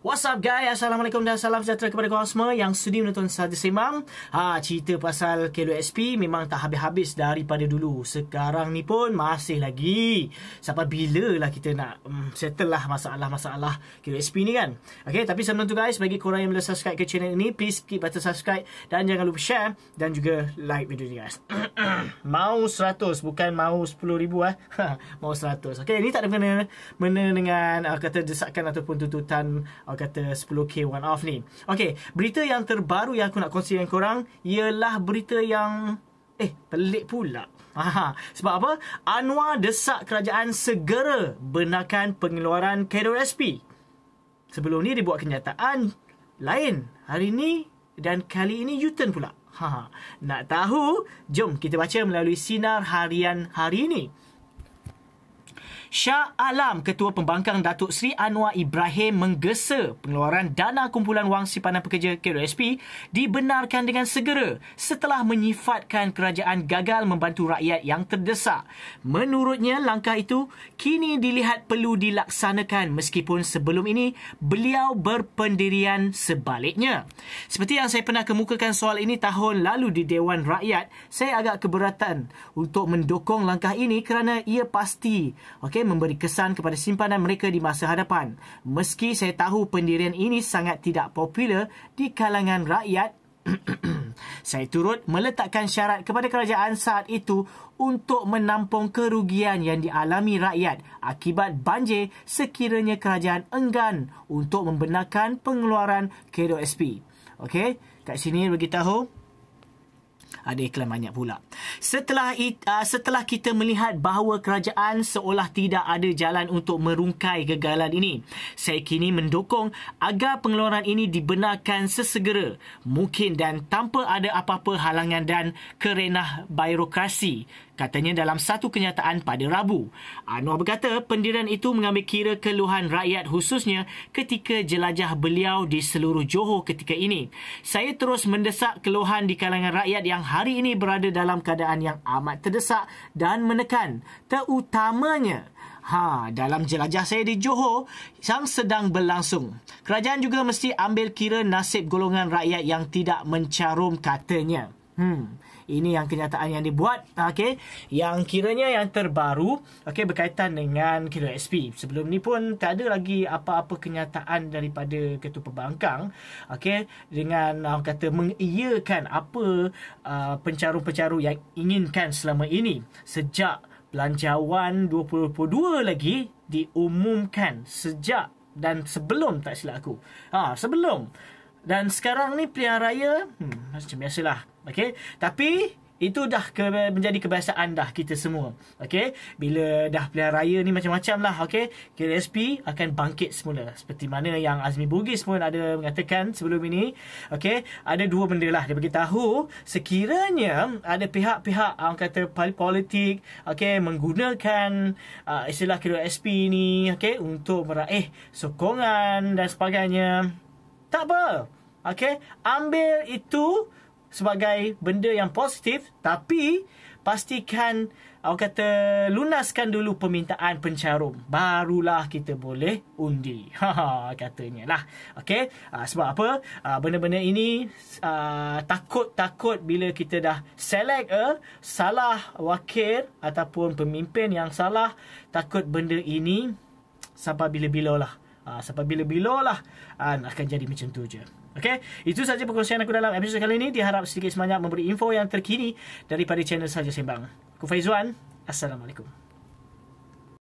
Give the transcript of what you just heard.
What's up guys? Assalamualaikum dan salam sejahtera kepada korang semua yang sedi menonton Sada Sembang. Ha, cerita pasal KLOSP memang tak habis-habis daripada dulu. Sekarang ni pun masih lagi. Sampai bila lah kita nak um, settle lah masalah-masalah KLOSP ni kan? Okay, tapi sebelum tu guys, bagi korang yang belum subscribe ke channel ni, please keep button subscribe dan jangan lupa share dan juga like video ni guys. mau 100, bukan mau 10 ribu lah. mau 100. Okay, ni tak ada mengenai dengan uh, kata desakan ataupun tuntutan Orang kata 10k one off ni. Okay, berita yang terbaru yang aku nak kongsi dengan korang ialah berita yang... Eh, pelik pula. Aha, sebab apa? Anwar desak kerajaan segera benarkan pengeluaran KWSP. Sebelum ni dia buat kenyataan lain. Hari ni dan kali ini u pula. Ha, nak tahu? Jom kita baca melalui sinar harian hari ini. Shah Alam, Ketua Pembangkang Datuk Seri Anwar Ibrahim menggesa pengeluaran dana kumpulan wang simpanan pekerja KWSP dibenarkan dengan segera setelah menyifatkan kerajaan gagal membantu rakyat yang terdesak. Menurutnya, langkah itu kini dilihat perlu dilaksanakan meskipun sebelum ini beliau berpendirian sebaliknya. Seperti yang saya pernah kemukakan soal ini tahun lalu di Dewan Rakyat, saya agak keberatan untuk mendukung langkah ini kerana ia pasti okay, mungkin memberi kesan kepada simpanan mereka di masa hadapan. Meski saya tahu pendirian ini sangat tidak popular di kalangan rakyat, saya turut meletakkan syarat kepada kerajaan saat itu untuk menampung kerugian yang dialami rakyat akibat banjir sekiranya kerajaan enggan untuk membenarkan pengeluaran KDOSP. Okey, kat sini beritahu tahu ada iklan banyak pula. Setelah it, uh, setelah kita melihat bahawa kerajaan seolah tidak ada jalan untuk merungkai kegagalan ini, saya kini mendukung agar pengeluaran ini dibenarkan sesegera mungkin dan tanpa ada apa-apa halangan dan kerenah birokrasi katanya dalam satu kenyataan pada Rabu. Anwar berkata pendirian itu mengambil kira keluhan rakyat khususnya ketika jelajah beliau di seluruh Johor ketika ini. Saya terus mendesak keluhan di kalangan rakyat yang yang hari ini berada dalam keadaan yang amat terdesak dan menekan terutamanya ha dalam jelajah saya di Johor yang sedang berlangsung kerajaan juga mesti ambil kira nasib golongan rakyat yang tidak mencarum katanya Hmm, ini yang kenyataan yang dibuat, okay? Yang kiranya yang terbaru, okay, berkaitan dengan SP Sebelum ni pun tak ada lagi apa-apa kenyataan daripada Ketua Pembangkang, okay? Dengan uh, kata mengiyakan apa uh, pencarum-pencarum yang inginkan selama ini sejak Belanjawan 2022 lagi diumumkan sejak dan sebelum tak silap aku. Ha, sebelum. Dan sekarang ni pilihan raya hmm, Macam lah, Okay Tapi itu dah ke, menjadi kebiasaan dah kita semua. Okay? Bila dah pilihan raya ni macam-macam lah. Okay? KLSP akan bangkit semula. Seperti mana yang Azmi Bugis pun ada mengatakan sebelum ini. Okay? Ada dua benda lah. Dia beritahu sekiranya ada pihak-pihak orang kata politik okay, menggunakan uh, istilah KLSP ni okay, untuk meraih sokongan dan sebagainya. Tak apa. Okay. Ambil itu sebagai benda yang positif. Tapi pastikan awak kata lunaskan dulu permintaan pencarum. Barulah kita boleh undi. Ha katanya lah. Okay. Uh, ah, sebab apa? Uh, benda-benda ini uh, takut-takut bila kita dah select a salah wakil ataupun pemimpin yang salah. Takut benda ini sampai bila-bila lah. Uh, sampai bila-bila lah uh, akan jadi macam tu je. Okay? Itu sahaja perkongsian aku dalam episod kali ini. Diharap sedikit sebanyak memberi info yang terkini daripada channel Saja Sembang. Aku Faizuan. Assalamualaikum.